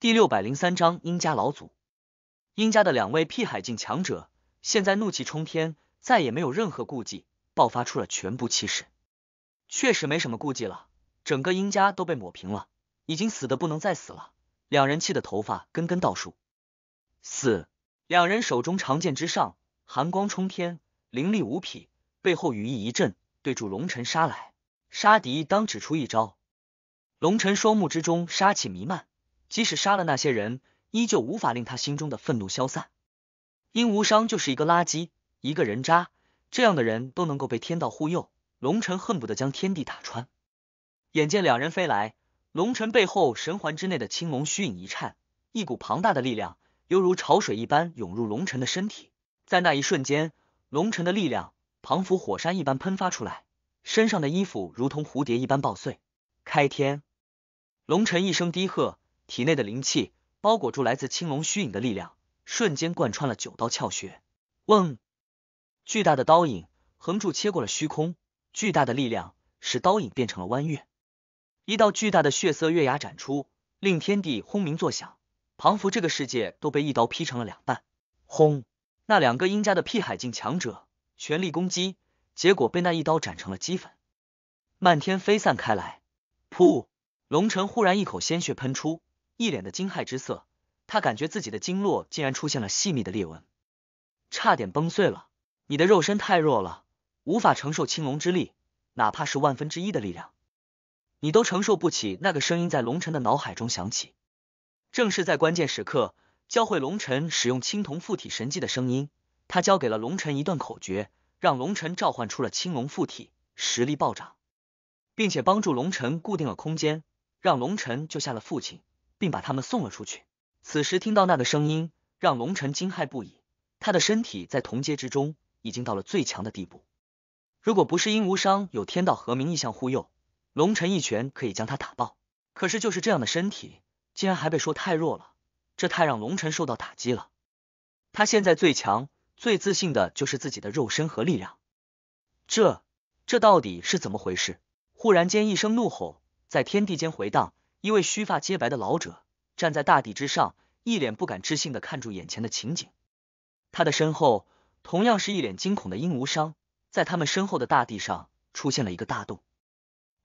第六百零三章，殷家老祖。殷家的两位辟海境强者，现在怒气冲天，再也没有任何顾忌，爆发出了全部气势。确实没什么顾忌了，整个殷家都被抹平了，已经死的不能再死了。两人气的头发根根倒竖。四，两人手中长剑之上寒光冲天，凌厉无匹，背后羽翼一震，对住龙尘杀来。杀敌当指出一招。龙尘双目之中杀气弥漫。即使杀了那些人，依旧无法令他心中的愤怒消散。殷无伤就是一个垃圾，一个人渣，这样的人都能够被天道护佑，龙晨恨不得将天地打穿。眼见两人飞来，龙晨背后神环之内的青龙虚影一颤，一股庞大的力量犹如潮水一般涌入龙晨的身体。在那一瞬间，龙晨的力量仿佛火山一般喷发出来，身上的衣服如同蝴蝶一般爆碎。开天，龙晨一声低喝。体内的灵气包裹住来自青龙虚影的力量，瞬间贯穿了九道窍穴。嗡，巨大的刀影横柱切过了虚空，巨大的力量使刀影变成了弯月。一道巨大的血色月牙斩出，令天地轰鸣作响，庞福这个世界都被一刀劈成了两半。轰！那两个阴家的辟海境强者全力攻击，结果被那一刀斩成了齑粉，漫天飞散开来。噗！龙尘忽然一口鲜血喷出。一脸的惊骇之色，他感觉自己的经络竟然出现了细密的裂纹，差点崩碎了。你的肉身太弱了，无法承受青龙之力，哪怕是万分之一的力量，你都承受不起。那个声音在龙尘的脑海中响起，正是在关键时刻教会龙尘使用青铜附体神技的声音。他教给了龙尘一段口诀，让龙尘召唤出了青龙附体，实力暴涨，并且帮助龙尘固定了空间，让龙尘救下了父亲。并把他们送了出去。此时听到那个声音，让龙晨惊骇不已。他的身体在同阶之中已经到了最强的地步，如果不是因无伤有天道和明意象护佑，龙晨一拳可以将他打爆。可是就是这样的身体，竟然还被说太弱了，这太让龙晨受到打击了。他现在最强、最自信的就是自己的肉身和力量，这、这到底是怎么回事？忽然间一声怒吼在天地间回荡。一位须发皆白的老者站在大地之上，一脸不敢置信的看住眼前的情景。他的身后，同样是一脸惊恐的殷无伤。在他们身后的大地上出现了一个大洞。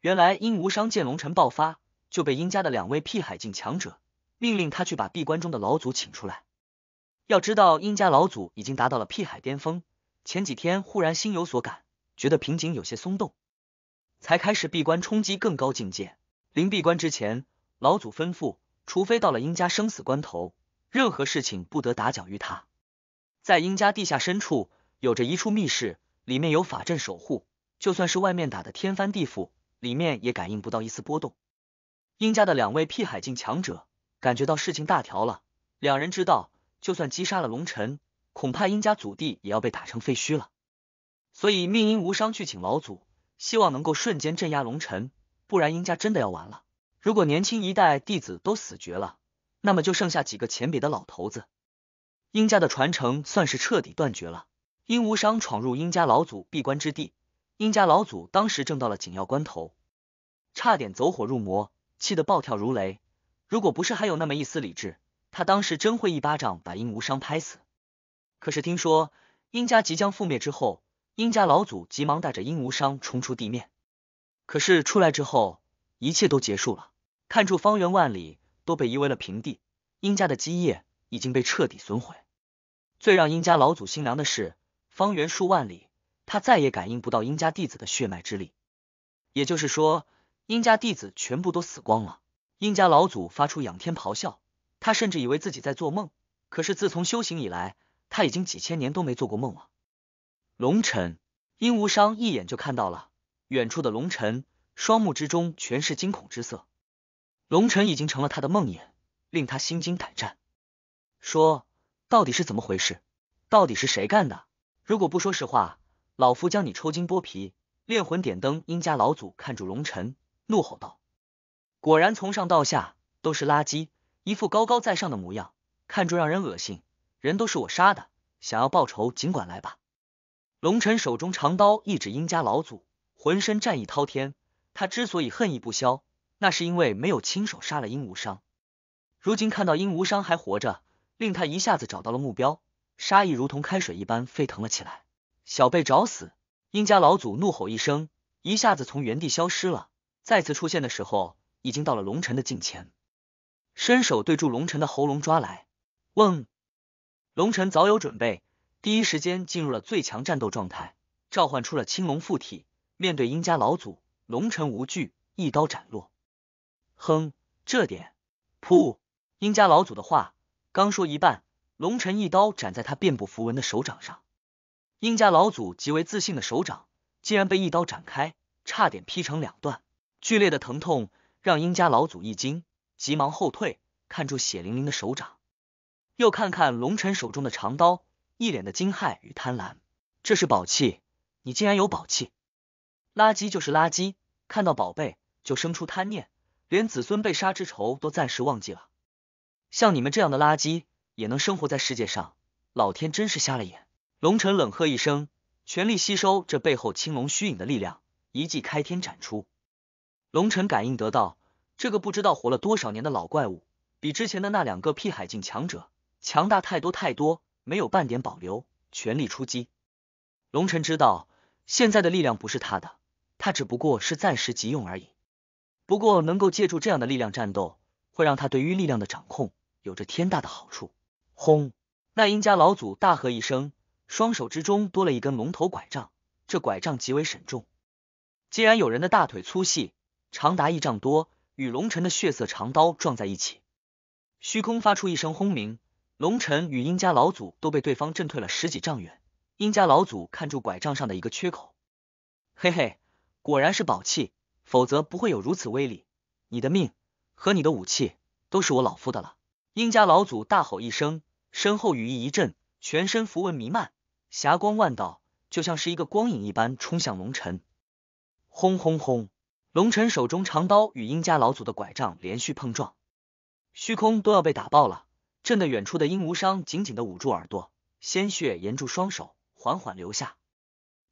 原来，殷无伤见龙尘爆发，就被殷家的两位辟海境强者命令他去把闭关中的老祖请出来。要知道，殷家老祖已经达到了辟海巅峰，前几天忽然心有所感，觉得瓶颈有些松动，才开始闭关冲击更高境界。临闭关之前，老祖吩咐，除非到了殷家生死关头，任何事情不得打搅于他。在殷家地下深处，有着一处密室，里面有法阵守护，就算是外面打的天翻地覆，里面也感应不到一丝波动。殷家的两位辟海境强者感觉到事情大条了，两人知道，就算击杀了龙尘，恐怕殷家祖地也要被打成废墟了，所以命殷无伤去请老祖，希望能够瞬间镇压龙尘，不然，殷家真的要完了。如果年轻一代弟子都死绝了，那么就剩下几个浅鄙的老头子，殷家的传承算是彻底断绝了。殷无伤闯入殷家老祖闭关之地，殷家老祖当时正到了紧要关头，差点走火入魔，气得暴跳如雷。如果不是还有那么一丝理智，他当时真会一巴掌把殷无伤拍死。可是听说殷家即将覆灭之后，殷家老祖急忙带着殷无伤冲出地面。可是出来之后，一切都结束了。看住方圆万里都被夷为了平地，殷家的基业已经被彻底损毁。最让殷家老祖心凉的是，方圆数万里，他再也感应不到殷家弟子的血脉之力。也就是说，殷家弟子全部都死光了。殷家老祖发出仰天咆哮，他甚至以为自己在做梦。可是自从修行以来，他已经几千年都没做过梦了。龙尘，殷无伤一眼就看到了。远处的龙尘，双目之中全是惊恐之色。龙尘已经成了他的梦魇，令他心惊胆战。说，到底是怎么回事？到底是谁干的？如果不说实话，老夫将你抽筋剥皮，炼魂点灯。殷家老祖看住龙尘，怒吼道：“果然从上到下都是垃圾，一副高高在上的模样，看住让人恶心。人都是我杀的，想要报仇尽管来吧。”龙尘手中长刀一指殷家老祖。浑身战意滔天，他之所以恨意不消，那是因为没有亲手杀了殷无伤。如今看到殷无伤还活着，令他一下子找到了目标，杀意如同开水一般沸腾了起来。小辈找死！殷家老祖怒吼一声，一下子从原地消失了。再次出现的时候，已经到了龙晨的近前，伸手对住龙晨的喉咙抓来。嗡！龙晨早有准备，第一时间进入了最强战斗状态，召唤出了青龙附体。面对殷家老祖，龙臣无惧，一刀斩落。哼，这点，噗！殷家老祖的话刚说一半，龙臣一刀斩在他遍布符文的手掌上。殷家老祖极为自信的手掌，竟然被一刀斩开，差点劈成两段。剧烈的疼痛让殷家老祖一惊，急忙后退，看住血淋淋的手掌，又看看龙臣手中的长刀，一脸的惊骇与贪婪。这是宝器，你竟然有宝器！垃圾就是垃圾，看到宝贝就生出贪念，连子孙被杀之仇都暂时忘记了。像你们这样的垃圾也能生活在世界上，老天真是瞎了眼！龙晨冷喝一声，全力吸收这背后青龙虚影的力量，一记开天斩出。龙晨感应得到，这个不知道活了多少年的老怪物，比之前的那两个辟海境强者强大太多太多，没有半点保留，全力出击。龙晨知道，现在的力量不是他的。他只不过是暂时急用而已，不过能够借助这样的力量战斗，会让他对于力量的掌控有着天大的好处。轰！那殷家老祖大喝一声，双手之中多了一根龙头拐杖，这拐杖极为沈重。竟然有人的大腿粗细长达一丈多，与龙晨的血色长刀撞在一起，虚空发出一声轰鸣。龙晨与殷家老祖都被对方震退了十几丈远。殷家老祖看住拐杖上的一个缺口，嘿嘿。果然是宝器，否则不会有如此威力。你的命和你的武器都是我老夫的了。殷家老祖大吼一声，身后羽翼一震，全身符文弥漫，霞光万道，就像是一个光影一般冲向龙晨。轰轰轰！龙晨手中长刀与殷家老祖的拐杖连续碰撞，虚空都要被打爆了，震得远处的殷无伤紧紧的捂住耳朵，鲜血沿住双手缓缓流下。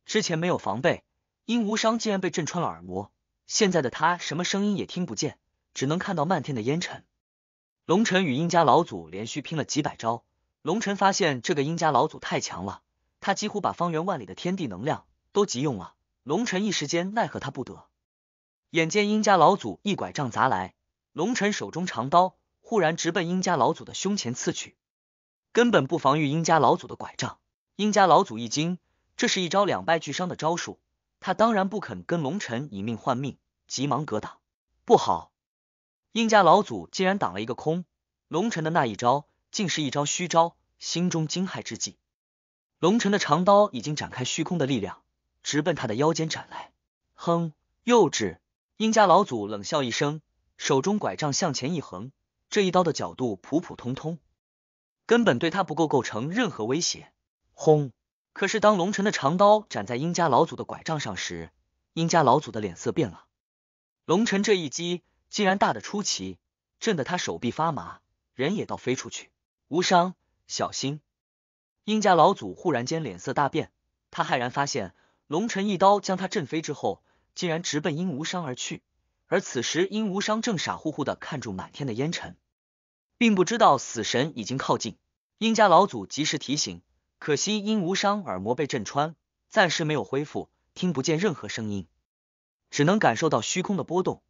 之前没有防备。殷无伤竟然被震穿了耳膜，现在的他什么声音也听不见，只能看到漫天的烟尘。龙晨与殷家老祖连续拼了几百招，龙晨发现这个殷家老祖太强了，他几乎把方圆万里的天地能量都急用了，龙晨一时间奈何他不得。眼见殷家老祖一拐杖砸来，龙晨手中长刀忽然直奔殷家老祖的胸前刺去，根本不防御殷家老祖的拐杖。殷家老祖一惊，这是一招两败俱伤的招数。他当然不肯跟龙尘以命换命，急忙格挡。不好！殷家老祖竟然挡了一个空，龙尘的那一招竟是一招虚招。心中惊骇之际，龙尘的长刀已经展开虚空的力量，直奔他的腰间斩来。哼，幼稚！殷家老祖冷笑一声，手中拐杖向前一横，这一刀的角度普普通通，根本对他不够构成任何威胁。轰！可是，当龙城的长刀斩在殷家老祖的拐杖上时，殷家老祖的脸色变了。龙城这一击竟然大的出奇，震得他手臂发麻，人也倒飞出去，无伤。小心！殷家老祖忽然间脸色大变，他骇然发现，龙城一刀将他震飞之后，竟然直奔殷无伤而去。而此时，殷无伤正傻乎乎的看住满天的烟尘，并不知道死神已经靠近。殷家老祖及时提醒。可惜，因无伤耳膜被震穿，暂时没有恢复，听不见任何声音，只能感受到虚空的波动。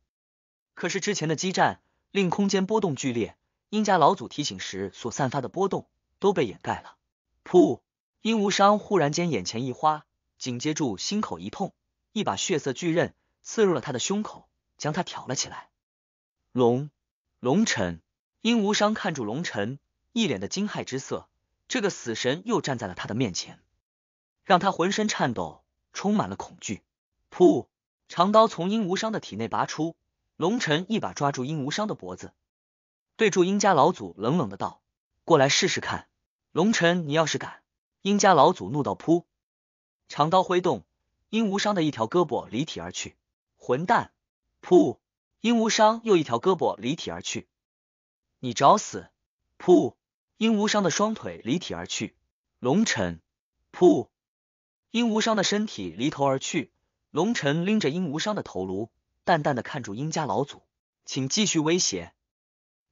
可是之前的激战令空间波动剧烈，殷家老祖提醒时所散发的波动都被掩盖了。噗！殷无伤忽然间眼前一花，紧接住心口一痛，一把血色巨刃刺入了他的胸口，将他挑了起来。龙龙尘，殷无伤看住龙尘，一脸的惊骇之色。这个死神又站在了他的面前，让他浑身颤抖，充满了恐惧。噗，长刀从殷无伤的体内拔出，龙尘一把抓住殷无伤的脖子，对住殷家老祖冷冷的道：“过来试试看，龙尘，你要是敢！”殷家老祖怒道：“噗！”长刀挥动，殷无伤的一条胳膊离体而去。混蛋！噗！殷无伤又一条胳膊离体而去。你找死！噗！殷无伤的双腿离体而去，龙晨，噗！殷无伤的身体离头而去，龙晨拎着殷无伤的头颅，淡淡的看住殷家老祖，请继续威胁。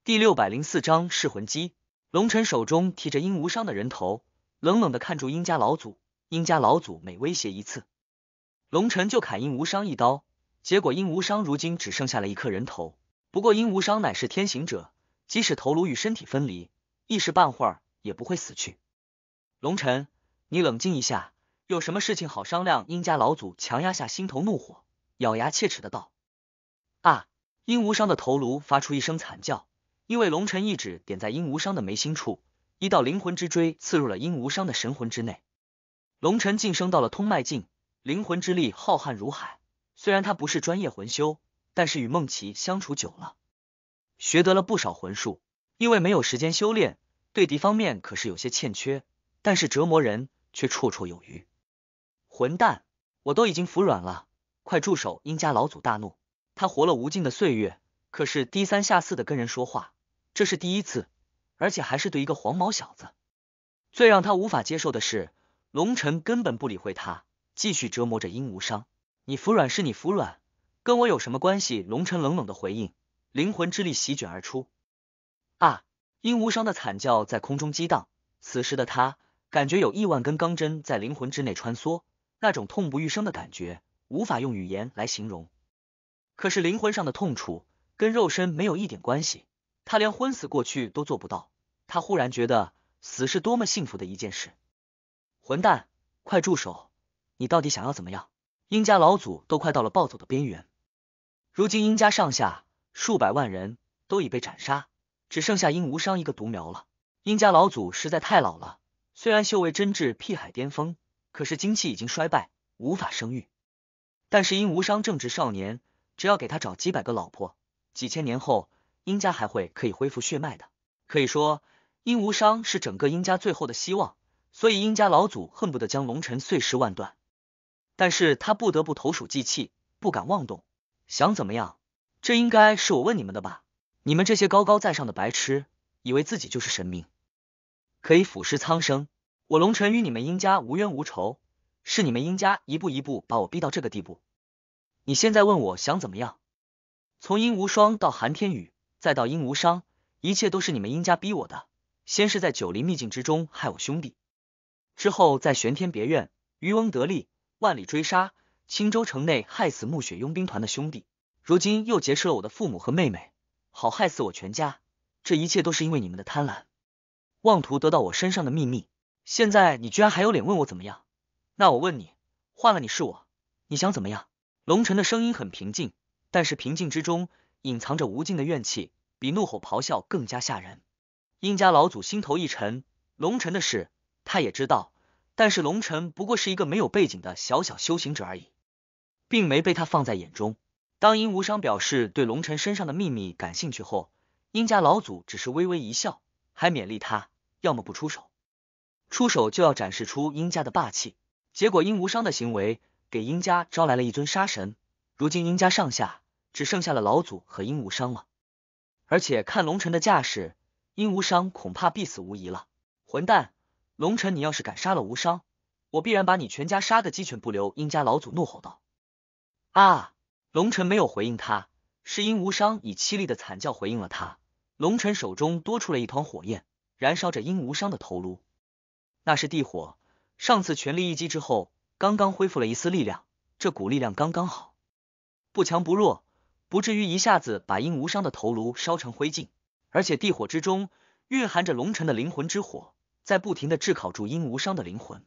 第六百零四章噬魂击。龙晨手中提着殷无伤的人头，冷冷的看住殷家老祖。殷家老祖每威胁一次，龙晨就砍殷无伤一刀。结果殷无伤如今只剩下了一颗人头。不过殷无伤乃是天行者，即使头颅与身体分离。一时半会儿也不会死去。龙尘，你冷静一下，有什么事情好商量。殷家老祖强压下心头怒火，咬牙切齿的道。啊！殷无伤的头颅发出一声惨叫，因为龙尘一指点在殷无伤的眉心处，一道灵魂之锥刺入了殷无伤的神魂之内。龙尘晋升到了通脉境，灵魂之力浩瀚如海。虽然他不是专业魂修，但是与梦琪相处久了，学得了不少魂术。因为没有时间修炼，对敌方面可是有些欠缺，但是折磨人却绰绰有余。混蛋，我都已经服软了，快住手！殷家老祖大怒，他活了无尽的岁月，可是低三下四的跟人说话，这是第一次，而且还是对一个黄毛小子。最让他无法接受的是，龙晨根本不理会他，继续折磨着殷无伤。你服软是你服软，跟我有什么关系？龙晨冷冷的回应，灵魂之力席卷而出。啊！殷无伤的惨叫在空中激荡。此时的他，感觉有亿万根钢针在灵魂之内穿梭，那种痛不欲生的感觉无法用语言来形容。可是灵魂上的痛楚跟肉身没有一点关系，他连昏死过去都做不到。他忽然觉得死是多么幸福的一件事。混蛋，快住手！你到底想要怎么样？殷家老祖都快到了暴走的边缘。如今殷家上下数百万人，都已被斩杀。只剩下殷无伤一个独苗了。殷家老祖实在太老了，虽然修为真至辟海巅峰，可是精气已经衰败，无法生育。但是殷无伤正值少年，只要给他找几百个老婆，几千年后，殷家还会可以恢复血脉的。可以说，殷无伤是整个殷家最后的希望，所以殷家老祖恨不得将龙尘碎尸万段，但是他不得不投鼠忌器，不敢妄动。想怎么样？这应该是我问你们的吧。你们这些高高在上的白痴，以为自己就是神明，可以俯视苍生。我龙尘与你们殷家无冤无仇，是你们殷家一步一步把我逼到这个地步。你现在问我想怎么样？从殷无双到韩天宇，再到殷无伤，一切都是你们殷家逼我的。先是在九黎秘境之中害我兄弟，之后在玄天别院渔翁得利，万里追杀青州城内害死暮雪佣兵团的兄弟，如今又劫持了我的父母和妹妹。好，害死我全家！这一切都是因为你们的贪婪，妄图得到我身上的秘密。现在你居然还有脸问我怎么样？那我问你，换了你是我，你想怎么样？龙晨的声音很平静，但是平静之中隐藏着无尽的怨气，比怒吼咆哮更加吓人。殷家老祖心头一沉，龙晨的事他也知道，但是龙晨不过是一个没有背景的小小修行者而已，并没被他放在眼中。当殷无伤表示对龙尘身上的秘密感兴趣后，殷家老祖只是微微一笑，还勉励他要么不出手，出手就要展示出殷家的霸气。结果殷无伤的行为给殷家招来了一尊杀神。如今殷家上下只剩下了老祖和殷无伤了，而且看龙尘的架势，殷无伤恐怕必死无疑了。混蛋，龙尘，你要是敢杀了无伤，我必然把你全家杀个鸡犬不留！殷家老祖怒吼道。啊！龙尘没有回应他，是殷无伤以凄厉的惨叫回应了他。龙尘手中多出了一团火焰，燃烧着殷无伤的头颅，那是地火。上次全力一击之后，刚刚恢复了一丝力量，这股力量刚刚好，不强不弱，不至于一下子把殷无伤的头颅烧成灰烬。而且地火之中蕴含着龙辰的灵魂之火，在不停的炙烤住殷无伤的灵魂，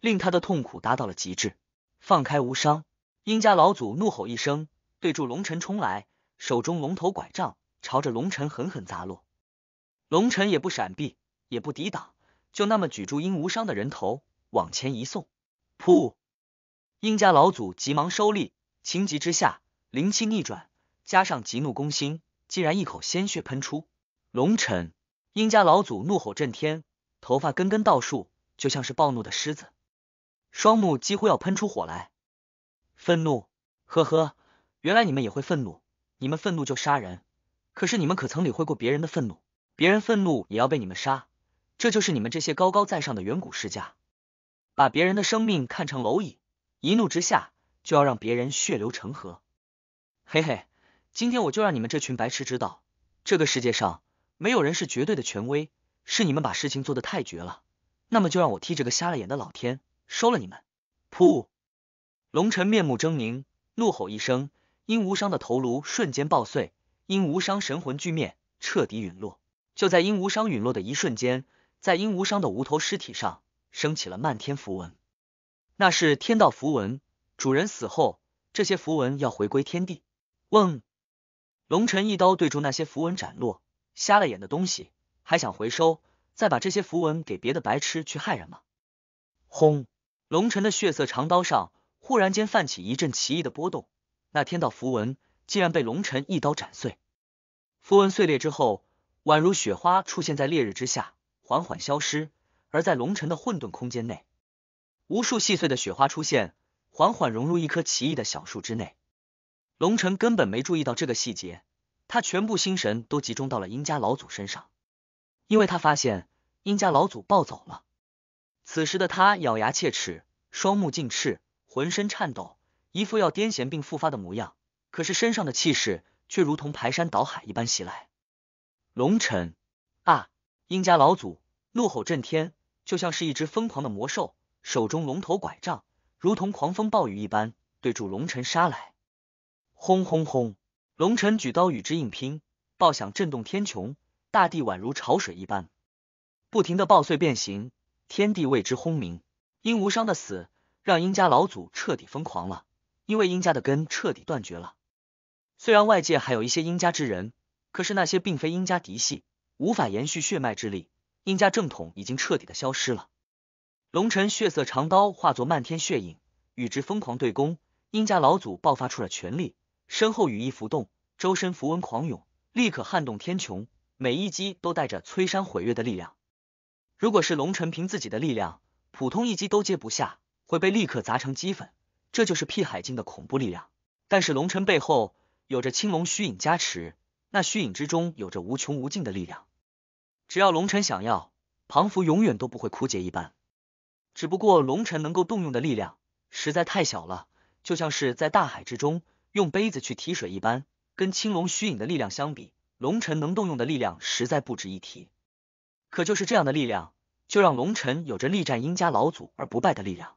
令他的痛苦达到了极致。放开无伤。殷家老祖怒吼一声，对住龙尘冲来，手中龙头拐杖朝着龙尘狠狠砸落。龙尘也不闪避，也不抵挡，就那么举住殷无伤的人头往前一送。噗！殷家老祖急忙收力，情急之下灵气逆转，加上急怒攻心，竟然一口鲜血喷出。龙尘，殷家老祖怒吼震天，头发根根倒竖，就像是暴怒的狮子，双目几乎要喷出火来。愤怒，呵呵，原来你们也会愤怒，你们愤怒就杀人，可是你们可曾理会过别人的愤怒？别人愤怒也要被你们杀，这就是你们这些高高在上的远古世家，把别人的生命看成蝼蚁，一怒之下就要让别人血流成河。嘿嘿，今天我就让你们这群白痴知道，这个世界上没有人是绝对的权威，是你们把事情做得太绝了，那么就让我替这个瞎了眼的老天收了你们。噗。龙晨面目狰狞，怒吼一声，殷无伤的头颅瞬间爆碎，殷无伤神魂俱灭，彻底陨落。就在殷无伤陨落的一瞬间，在殷无伤的无头尸体上升起了漫天符文，那是天道符文。主人死后，这些符文要回归天地。嗡，龙晨一刀对住那些符文斩落，瞎了眼的东西还想回收，再把这些符文给别的白痴去害人吗？轰，龙晨的血色长刀上。忽然间泛起一阵奇异的波动，那天道符文竟然被龙尘一刀斩碎。符文碎裂之后，宛如雪花出现在烈日之下，缓缓消失。而在龙尘的混沌空间内，无数细碎的雪花出现，缓缓融入一棵奇异的小树之内。龙辰根本没注意到这个细节，他全部心神都集中到了殷家老祖身上，因为他发现殷家老祖暴走了。此时的他咬牙切齿，双目尽赤。浑身颤抖，一副要癫痫病复发的模样，可是身上的气势却如同排山倒海一般袭来。龙尘啊，殷家老祖怒吼震天，就像是一只疯狂的魔兽，手中龙头拐杖如同狂风暴雨一般对住龙晨杀来。轰轰轰！龙辰举刀与之硬拼，爆响震动天穹，大地宛如潮水一般，不停的爆碎变形，天地为之轰鸣。殷无伤的死。让殷家老祖彻底疯狂了，因为殷家的根彻底断绝了。虽然外界还有一些殷家之人，可是那些并非殷家嫡系，无法延续血脉之力。殷家正统已经彻底的消失了。龙晨血色长刀化作漫天血影，与之疯狂对攻。殷家老祖爆发出了全力，身后羽翼浮动，周身符文狂涌，立刻撼动天穹。每一击都带着摧山毁月的力量。如果是龙晨凭自己的力量，普通一击都接不下。会被立刻砸成鸡粉，这就是辟海镜的恐怖力量。但是龙尘背后有着青龙虚影加持，那虚影之中有着无穷无尽的力量，只要龙尘想要，庞福永远都不会枯竭一般。只不过龙尘能够动用的力量实在太小了，就像是在大海之中用杯子去提水一般。跟青龙虚影的力量相比，龙尘能动用的力量实在不值一提。可就是这样的力量，就让龙尘有着力战殷家老祖而不败的力量。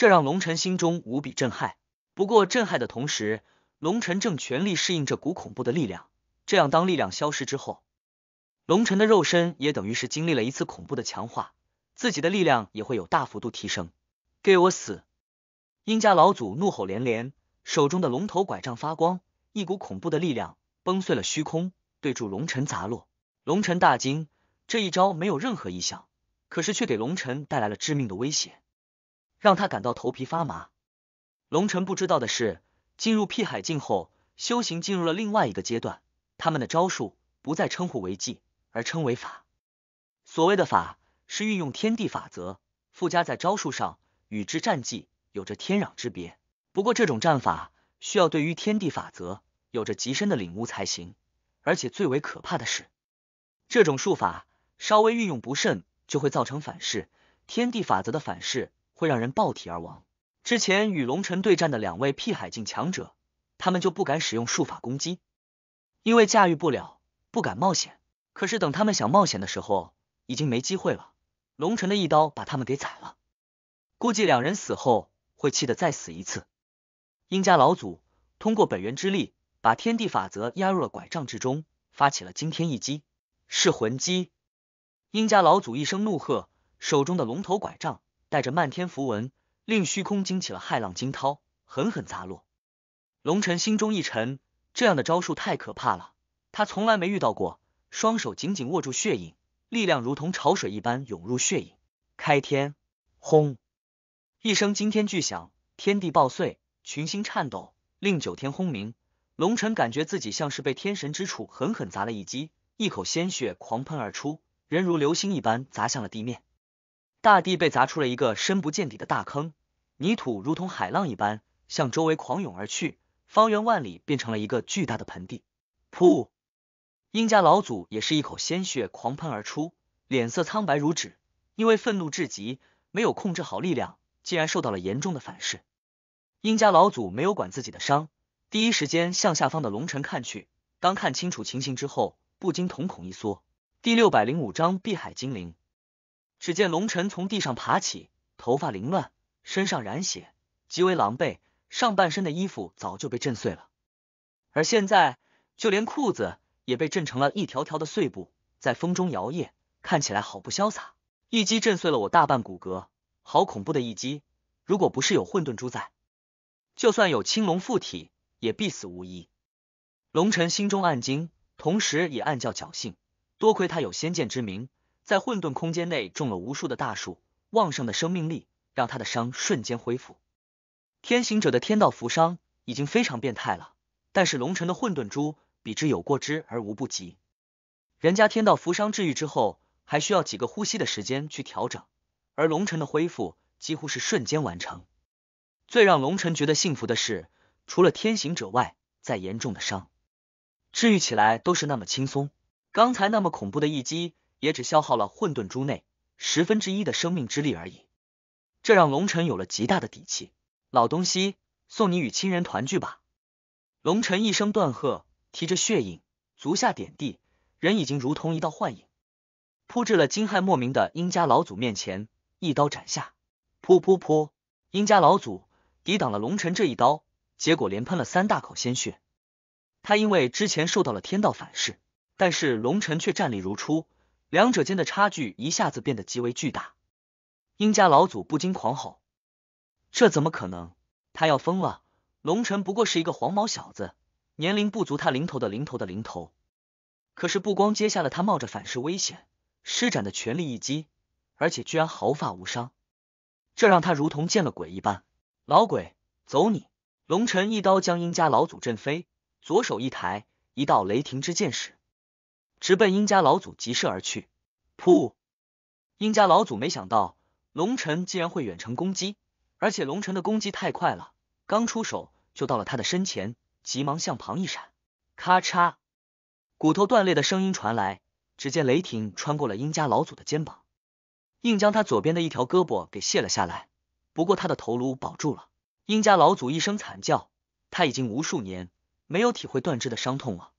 这让龙晨心中无比震撼。不过震撼的同时，龙晨正全力适应这股恐怖的力量。这样，当力量消失之后，龙晨的肉身也等于是经历了一次恐怖的强化，自己的力量也会有大幅度提升。给我死！殷家老祖怒吼连连，手中的龙头拐杖发光，一股恐怖的力量崩碎了虚空，对住龙晨砸落。龙晨大惊，这一招没有任何异象，可是却给龙晨带来了致命的威胁。让他感到头皮发麻。龙尘不知道的是，进入辟海境后，修行进入了另外一个阶段。他们的招数不再称呼为技，而称为法。所谓的法，是运用天地法则附加在招数上，与之战技有着天壤之别。不过，这种战法需要对于天地法则有着极深的领悟才行。而且，最为可怕的是，这种术法稍微运用不慎，就会造成反噬。天地法则的反噬。会让人爆体而亡。之前与龙臣对战的两位辟海境强者，他们就不敢使用术法攻击，因为驾驭不了，不敢冒险。可是等他们想冒险的时候，已经没机会了。龙臣的一刀把他们给宰了，估计两人死后会气得再死一次。殷家老祖通过本源之力，把天地法则压入了拐杖之中，发起了惊天一击——噬魂击。殷家老祖一声怒喝，手中的龙头拐杖。带着漫天符文，令虚空惊起了骇浪惊涛，狠狠砸落。龙晨心中一沉，这样的招数太可怕了，他从来没遇到过。双手紧紧握住血影，力量如同潮水一般涌入血影。开天，轰！一声惊天巨响，天地爆碎，群星颤抖，令九天轰鸣。龙晨感觉自己像是被天神之杵狠狠砸了一击，一口鲜血狂喷而出，人如流星一般砸向了地面。大地被砸出了一个深不见底的大坑，泥土如同海浪一般向周围狂涌而去，方圆万里变成了一个巨大的盆地。噗！殷家老祖也是一口鲜血狂喷而出，脸色苍白如纸，因为愤怒至极，没有控制好力量，竟然受到了严重的反噬。殷家老祖没有管自己的伤，第一时间向下方的龙尘看去。当看清楚情形之后，不禁瞳孔一缩。第六百零五章碧海精灵。只见龙晨从地上爬起，头发凌乱，身上染血，极为狼狈。上半身的衣服早就被震碎了，而现在就连裤子也被震成了一条条的碎布，在风中摇曳，看起来好不潇洒。一击震碎了我大半骨骼，好恐怖的一击！如果不是有混沌珠在，就算有青龙附体，也必死无疑。龙晨心中暗惊，同时也暗叫侥幸，多亏他有先见之明。在混沌空间内种了无数的大树，旺盛的生命力让他的伤瞬间恢复。天行者的天道扶伤已经非常变态了，但是龙尘的混沌珠比之有过之而无不及。人家天道扶伤治愈之后还需要几个呼吸的时间去调整，而龙尘的恢复几乎是瞬间完成。最让龙尘觉得幸福的是，除了天行者外，再严重的伤治愈起来都是那么轻松。刚才那么恐怖的一击。也只消耗了混沌珠内十分之一的生命之力而已，这让龙晨有了极大的底气。老东西，送你与亲人团聚吧！龙晨一声断喝，提着血影，足下点地，人已经如同一道幻影，扑至了惊骇莫名的殷家老祖面前，一刀斩下。噗噗噗！殷家老祖抵挡了龙晨这一刀，结果连喷了三大口鲜血。他因为之前受到了天道反噬，但是龙晨却战力如初。两者间的差距一下子变得极为巨大，殷家老祖不禁狂吼：“这怎么可能？他要疯了！龙尘不过是一个黄毛小子，年龄不足他零头的零头的零头。可是不光接下了他冒着反噬危险施展的全力一击，而且居然毫发无伤，这让他如同见了鬼一般。老鬼，走你！”龙尘一刀将殷家老祖震飞，左手一抬，一道雷霆之剑使。直奔殷家老祖急射而去，噗！殷家老祖没想到龙尘竟然会远程攻击，而且龙尘的攻击太快了，刚出手就到了他的身前，急忙向旁一闪，咔嚓，骨头断裂的声音传来。只见雷霆穿过了殷家老祖的肩膀，硬将他左边的一条胳膊给卸了下来。不过他的头颅保住了。殷家老祖一声惨叫，他已经无数年没有体会断肢的伤痛了。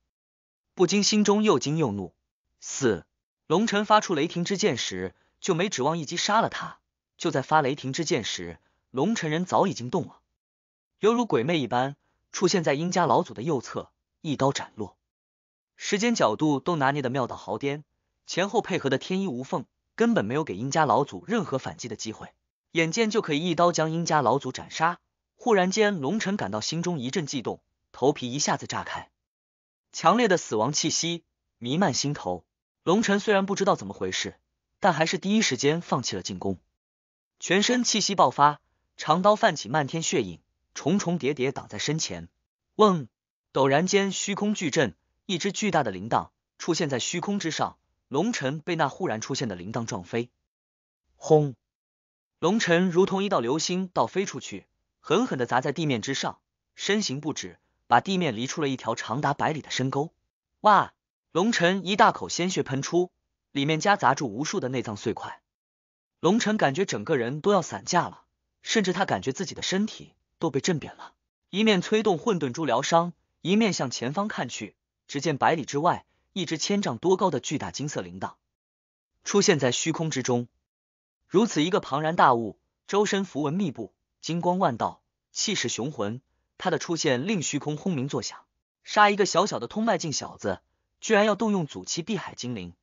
不禁心中又惊又怒。四龙晨发出雷霆之剑时，就没指望一击杀了他。就在发雷霆之剑时，龙晨人早已经动了，犹如鬼魅一般出现在殷家老祖的右侧，一刀斩落。时间角度都拿捏的妙到毫巅，前后配合的天衣无缝，根本没有给殷家老祖任何反击的机会。眼见就可以一刀将殷家老祖斩杀，忽然间，龙晨感到心中一阵悸动，头皮一下子炸开。强烈的死亡气息弥漫心头，龙晨虽然不知道怎么回事，但还是第一时间放弃了进攻，全身气息爆发，长刀泛起漫天血影，重重叠叠挡在身前。嗡，陡然间虚空巨震，一只巨大的铃铛出现在虚空之上，龙晨被那忽然出现的铃铛撞飞，轰，龙晨如同一道流星倒飞出去，狠狠的砸在地面之上，身形不止。把地面犁出了一条长达百里的深沟。哇！龙晨一大口鲜血喷出，里面夹杂住无数的内脏碎块。龙晨感觉整个人都要散架了，甚至他感觉自己的身体都被震扁了。一面催动混沌珠疗伤，一面向前方看去，只见百里之外，一只千丈多高的巨大金色铃铛出现在虚空之中。如此一个庞然大物，周身符文密布，金光万道，气势雄浑。他的出现令虚空轰鸣作响，杀一个小小的通脉境小子，居然要动用祖器碧海精灵，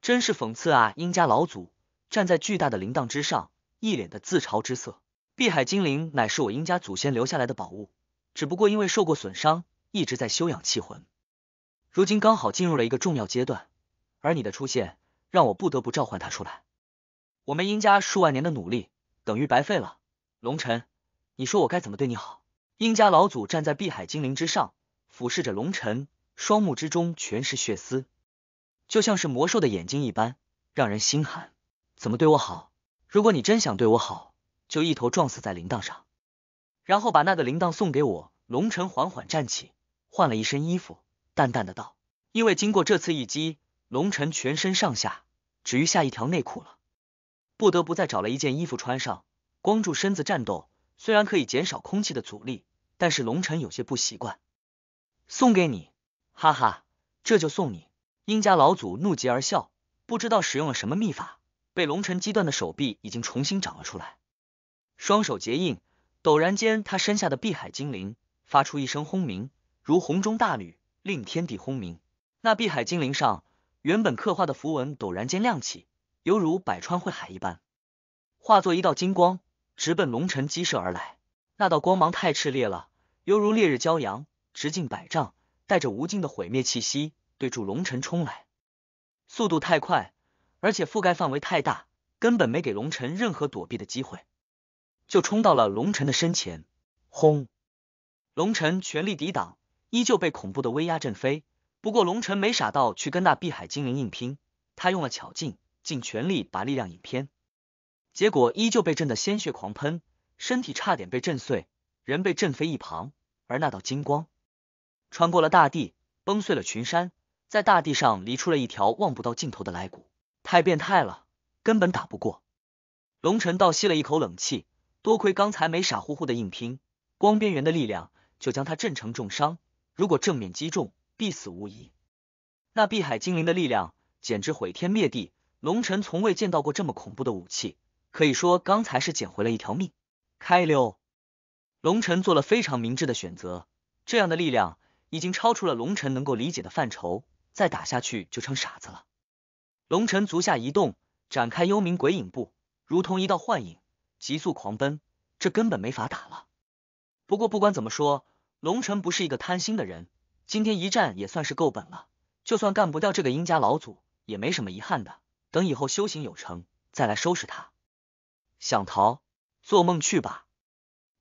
真是讽刺啊！殷家老祖站在巨大的铃铛之上，一脸的自嘲之色。碧海精灵乃是我殷家祖先留下来的宝物，只不过因为受过损伤，一直在休养气魂，如今刚好进入了一个重要阶段。而你的出现，让我不得不召唤他出来。我们殷家数万年的努力等于白费了。龙尘，你说我该怎么对你好？殷家老祖站在碧海精灵之上，俯视着龙晨，双目之中全是血丝，就像是魔兽的眼睛一般，让人心寒。怎么对我好？如果你真想对我好，就一头撞死在铃铛上，然后把那个铃铛送给我。龙晨缓缓站起，换了一身衣服，淡淡的道：“因为经过这次一击，龙晨全身上下只余下一条内裤了，不得不再找了一件衣服穿上，光住身子战斗。”虽然可以减少空气的阻力，但是龙晨有些不习惯。送给你，哈哈，这就送你！殷家老祖怒极而笑，不知道使用了什么秘法，被龙晨击断的手臂已经重新长了出来。双手结印，陡然间，他身下的碧海精灵发出一声轰鸣，如洪钟大吕，令天地轰鸣。那碧海精灵上原本刻画的符文陡然间亮起，犹如百川汇海一般，化作一道金光。直奔龙尘激射而来，那道光芒太炽烈了，犹如烈日骄阳，直径百丈，带着无尽的毁灭气息，对住龙尘冲来。速度太快，而且覆盖范围太大，根本没给龙尘任何躲避的机会，就冲到了龙辰的身前。轰！龙辰全力抵挡，依旧被恐怖的威压震飞。不过龙辰没傻到去跟那碧海精灵硬拼，他用了巧劲，尽全力把力量引偏。结果依旧被震得鲜血狂喷，身体差点被震碎，人被震飞一旁。而那道金光穿过了大地，崩碎了群山，在大地上离出了一条望不到尽头的来骨。太变态了，根本打不过！龙晨倒吸了一口冷气，多亏刚才没傻乎乎的硬拼，光边缘的力量就将他震成重伤。如果正面击中，必死无疑。那碧海精灵的力量简直毁天灭地，龙晨从未见到过这么恐怖的武器。可以说刚才是捡回了一条命，开溜！龙尘做了非常明智的选择，这样的力量已经超出了龙尘能够理解的范畴，再打下去就成傻子了。龙尘足下一动，展开幽冥鬼影步，如同一道幻影，急速狂奔。这根本没法打了。不过不管怎么说，龙辰不是一个贪心的人，今天一战也算是够本了。就算干不掉这个殷家老祖，也没什么遗憾的。等以后修行有成，再来收拾他。想逃？做梦去吧！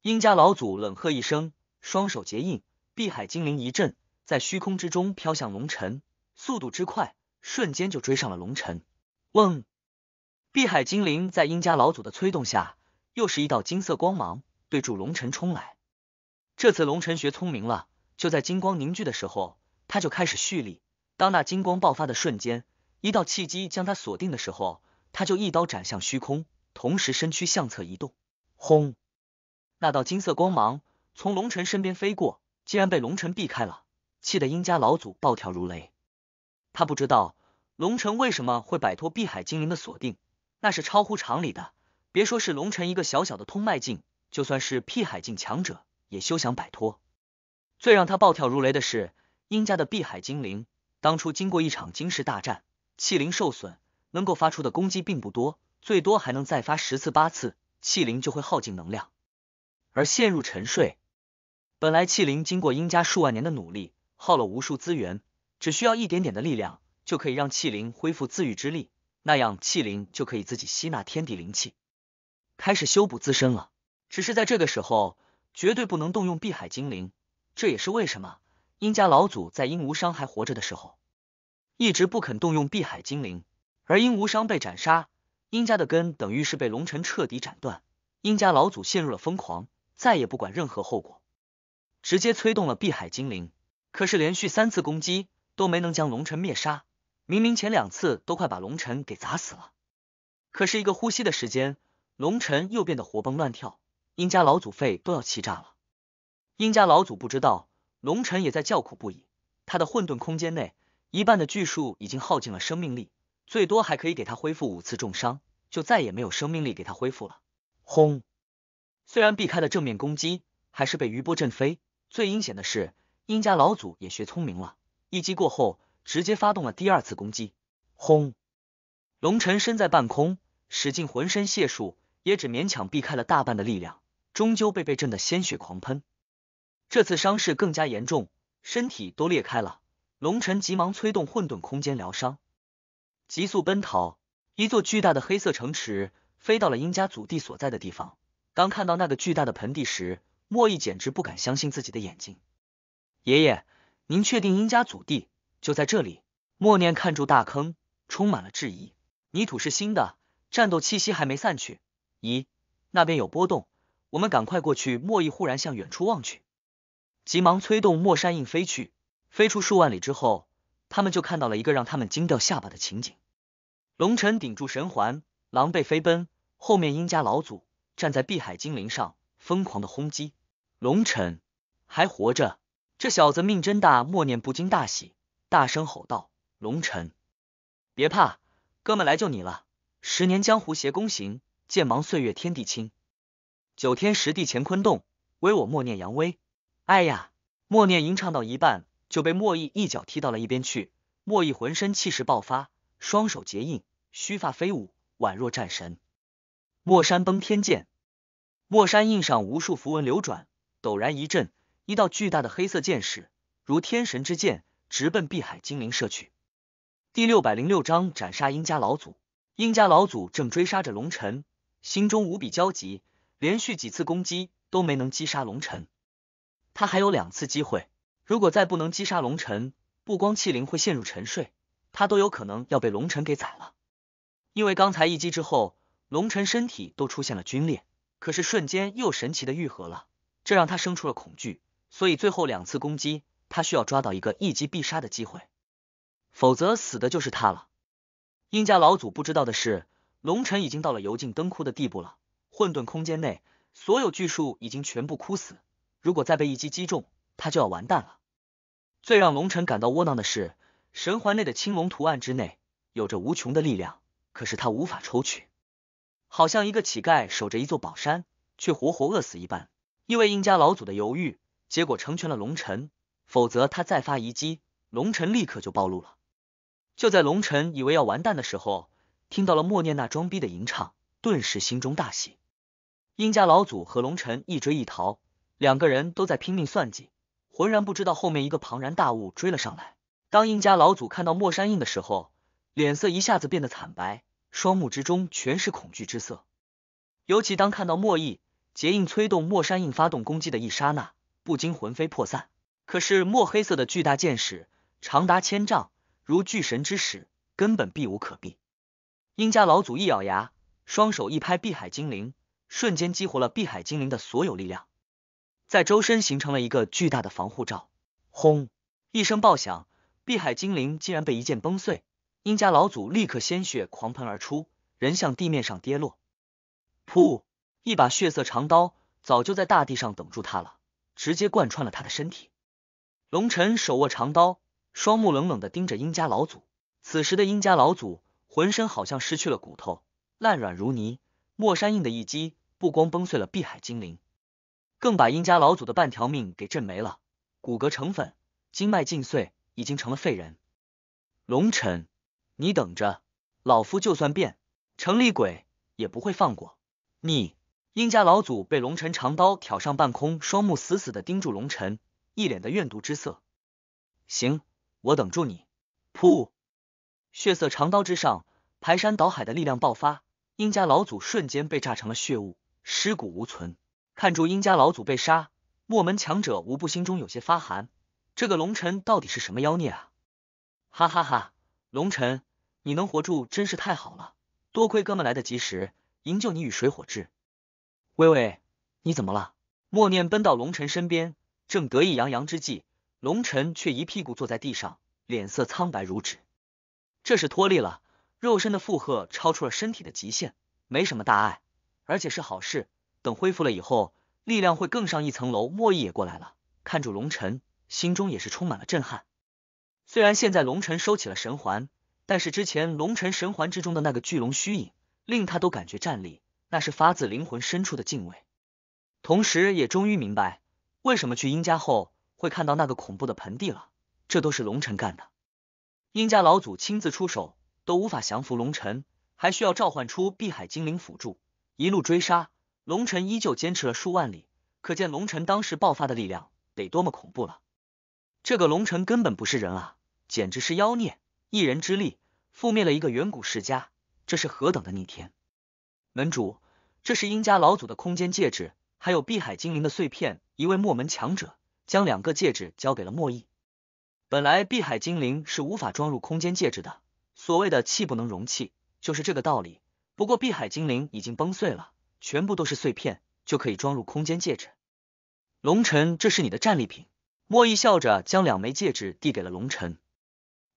殷家老祖冷喝一声，双手结印，碧海精灵一震，在虚空之中飘向龙尘，速度之快，瞬间就追上了龙尘。嗡！碧海精灵在殷家老祖的催动下，又是一道金色光芒对住龙尘冲来。这次龙尘学聪明了，就在金光凝聚的时候，他就开始蓄力。当那金光爆发的瞬间，一道契机将他锁定的时候，他就一刀斩向虚空。同时，身躯向侧移动，轰！那道金色光芒从龙尘身边飞过，竟然被龙尘避开了，气得殷家老祖暴跳如雷。他不知道龙辰为什么会摆脱碧海精灵的锁定，那是超乎常理的。别说是龙辰一个小小的通脉境，就算是碧海境强者也休想摆脱。最让他暴跳如雷的是，殷家的碧海精灵当初经过一场惊世大战，气灵受损，能够发出的攻击并不多。最多还能再发十次八次，气灵就会耗尽能量，而陷入沉睡。本来气灵经过英家数万年的努力，耗了无数资源，只需要一点点的力量，就可以让气灵恢复自愈之力，那样气灵就可以自己吸纳天地灵气，开始修补自身了。只是在这个时候，绝对不能动用碧海精灵。这也是为什么英家老祖在殷无伤还活着的时候，一直不肯动用碧海精灵，而殷无伤被斩杀。殷家的根等于是被龙尘彻底斩断，殷家老祖陷入了疯狂，再也不管任何后果，直接催动了碧海精灵。可是连续三次攻击都没能将龙尘灭杀，明明前两次都快把龙尘给砸死了，可是一个呼吸的时间，龙尘又变得活蹦乱跳，殷家老祖肺都要气炸了。殷家老祖不知道，龙尘也在叫苦不已。他的混沌空间内，一半的巨树已经耗尽了生命力。最多还可以给他恢复五次重伤，就再也没有生命力给他恢复了。轰！虽然避开了正面攻击，还是被余波震飞。最阴险的是，殷家老祖也学聪明了，一击过后，直接发动了第二次攻击。轰！龙晨身在半空，使尽浑身解数，也只勉强避开了大半的力量，终究被被震得鲜血狂喷。这次伤势更加严重，身体都裂开了。龙晨急忙催动混沌空间疗伤。急速奔逃，一座巨大的黑色城池飞到了殷家祖地所在的地方。当看到那个巨大的盆地时，莫毅简直不敢相信自己的眼睛。爷爷，您确定殷家祖地就在这里？默念看住大坑，充满了质疑。泥土是新的，战斗气息还没散去。咦，那边有波动，我们赶快过去！莫毅忽然向远处望去，急忙催动墨山印飞去。飞出数万里之后，他们就看到了一个让他们惊掉下巴的情景。龙晨顶住神环，狼狈飞奔。后面，殷家老祖站在碧海精灵上，疯狂的轰击。龙晨还活着，这小子命真大！默念不禁大喜，大声吼道：“龙晨，别怕，哥们来救你了！”十年江湖携弓行，剑芒岁月天地清，九天十地乾坤动，唯我默念扬威。哎呀！默念吟唱到一半，就被莫易一脚踢到了一边去。莫易浑身气势爆发，双手结印。须发飞舞，宛若战神。墨山崩天剑，墨山印上无数符文流转，陡然一震，一道巨大的黑色剑矢，如天神之剑，直奔碧海精灵射去。第六百零六章斩杀英家老祖。英家老祖正追杀着龙尘，心中无比焦急，连续几次攻击都没能击杀龙尘。他还有两次机会，如果再不能击杀龙尘，不光器灵会陷入沉睡，他都有可能要被龙尘给宰了。因为刚才一击之后，龙尘身体都出现了皲裂，可是瞬间又神奇的愈合了，这让他生出了恐惧。所以最后两次攻击，他需要抓到一个一击必杀的机会，否则死的就是他了。殷家老祖不知道的是，龙尘已经到了油尽灯枯的地步了。混沌空间内所有巨树已经全部枯死，如果再被一击击中，他就要完蛋了。最让龙尘感到窝囊的是，神环内的青龙图案之内有着无穷的力量。可是他无法抽取，好像一个乞丐守着一座宝山，却活活饿死一般。因为殷家老祖的犹豫，结果成全了龙尘，否则他再发一击，龙尘立刻就暴露了。就在龙尘以为要完蛋的时候，听到了莫念那装逼的吟唱，顿时心中大喜。殷家老祖和龙尘一追一逃，两个人都在拼命算计，浑然不知道后面一个庞然大物追了上来。当殷家老祖看到莫山印的时候，脸色一下子变得惨白，双目之中全是恐惧之色。尤其当看到莫毅结印催动墨山印发动攻击的一刹那，不禁魂飞魄散。可是墨黑色的巨大剑矢长达千丈，如巨神之矢，根本避无可避。殷家老祖一咬牙，双手一拍碧海精灵，瞬间激活了碧海精灵的所有力量，在周身形成了一个巨大的防护罩。轰！一声爆响，碧海精灵竟然被一剑崩碎。殷家老祖立刻鲜血狂喷而出，人向地面上跌落。噗！一把血色长刀早就在大地上等住他了，直接贯穿了他的身体。龙晨手握长刀，双目冷冷的盯着殷家老祖。此时的殷家老祖浑身好像失去了骨头，烂软如泥。莫山硬的一击，不光崩碎了碧海精灵，更把殷家老祖的半条命给震没了，骨骼成粉，经脉尽碎，已经成了废人。龙晨。你等着，老夫就算变成厉鬼，也不会放过你！殷家老祖被龙尘长刀挑上半空，双目死死的盯住龙尘，一脸的怨毒之色。行，我等住你。噗！血色长刀之上，排山倒海的力量爆发，殷家老祖瞬间被炸成了血雾，尸骨无存。看住殷家老祖被杀，墨门强者无不心中有些发寒。这个龙尘到底是什么妖孽啊？哈哈哈，龙尘，你能活住真是太好了，多亏哥们来得及时，营救你与水火志。微微，你怎么了？默念奔到龙辰身边，正得意洋洋之际，龙辰却一屁股坐在地上，脸色苍白如纸。这是脱力了，肉身的负荷超出了身体的极限，没什么大碍，而且是好事。等恢复了以后，力量会更上一层楼。莫毅也过来了，看住龙辰，心中也是充满了震撼。虽然现在龙辰收起了神环。但是之前龙尘神环之中的那个巨龙虚影，令他都感觉战栗，那是发自灵魂深处的敬畏。同时，也终于明白为什么去殷家后会看到那个恐怖的盆地了，这都是龙尘干的。殷家老祖亲自出手都无法降服龙尘，还需要召唤出碧海精灵辅助，一路追杀龙尘依旧坚持了数万里，可见龙尘当时爆发的力量得多么恐怖了。这个龙辰根本不是人啊，简直是妖孽，一人之力。覆灭了一个远古世家，这是何等的逆天！门主，这是殷家老祖的空间戒指，还有碧海精灵的碎片。一位墨门强者将两个戒指交给了墨易。本来碧海精灵是无法装入空间戒指的，所谓的气不能容器就是这个道理。不过碧海精灵已经崩碎了，全部都是碎片，就可以装入空间戒指。龙尘，这是你的战利品。墨易笑着将两枚戒指递给了龙尘。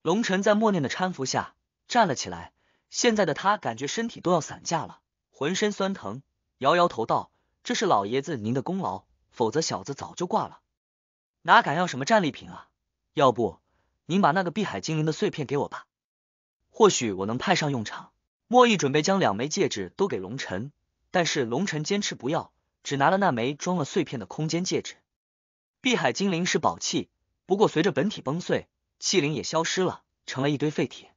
龙尘在默念的搀扶下。站了起来，现在的他感觉身体都要散架了，浑身酸疼，摇摇头道：“这是老爷子您的功劳，否则小子早就挂了，哪敢要什么战利品啊？要不您把那个碧海精灵的碎片给我吧，或许我能派上用场。”莫弈准备将两枚戒指都给龙尘，但是龙尘坚持不要，只拿了那枚装了碎片的空间戒指。碧海精灵是宝器，不过随着本体崩碎，器灵也消失了，成了一堆废铁。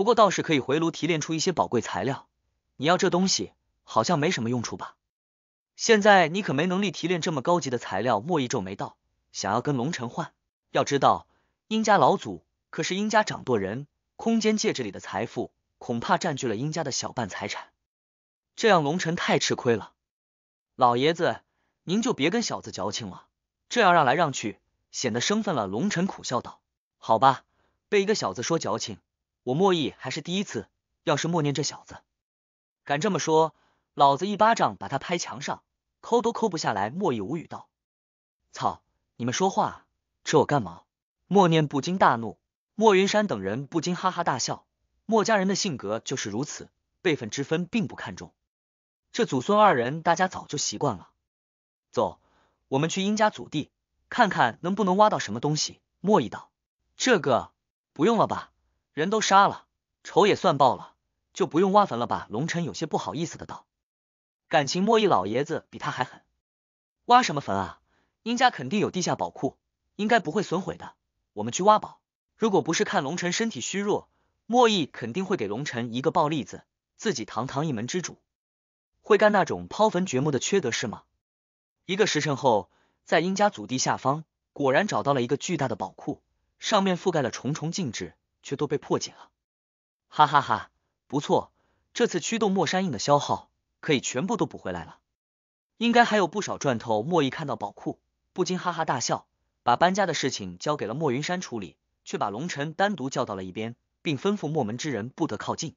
不过倒是可以回炉提炼出一些宝贵材料。你要这东西好像没什么用处吧？现在你可没能力提炼这么高级的材料。莫一皱眉道：“想要跟龙尘换？要知道，殷家老祖可是殷家掌舵人，空间戒指里的财富恐怕占据了殷家的小半财产。这样龙尘太吃亏了。老爷子，您就别跟小子矫情了，这样让来让去，显得生分了。”龙尘苦笑道：“好吧，被一个小子说矫情。”我莫毅还是第一次，要是默念这小子敢这么说，老子一巴掌把他拍墙上，抠都抠不下来。莫毅无语道：“操，你们说话，扯我干嘛？”默念不禁大怒，莫云山等人不禁哈哈大笑。莫家人的性格就是如此，辈分之分并不看重，这祖孙二人大家早就习惯了。走，我们去殷家祖地，看看能不能挖到什么东西。莫毅道：“这个不用了吧。”人都杀了，仇也算报了，就不用挖坟了吧？龙尘有些不好意思的道。感情莫毅老爷子比他还狠，挖什么坟啊？殷家肯定有地下宝库，应该不会损毁的。我们去挖宝。如果不是看龙尘身体虚弱，莫毅肯定会给龙尘一个暴栗子。自己堂堂一门之主，会干那种抛坟掘墓的缺德事吗？一个时辰后，在殷家祖地下方，果然找到了一个巨大的宝库，上面覆盖了重重禁制。却都被破解了，哈哈哈！不错，这次驱动墨山印的消耗可以全部都补回来了，应该还有不少赚头。莫毅看到宝库，不禁哈哈大笑，把搬家的事情交给了莫云山处理，却把龙尘单独叫到了一边，并吩咐墨门之人不得靠近。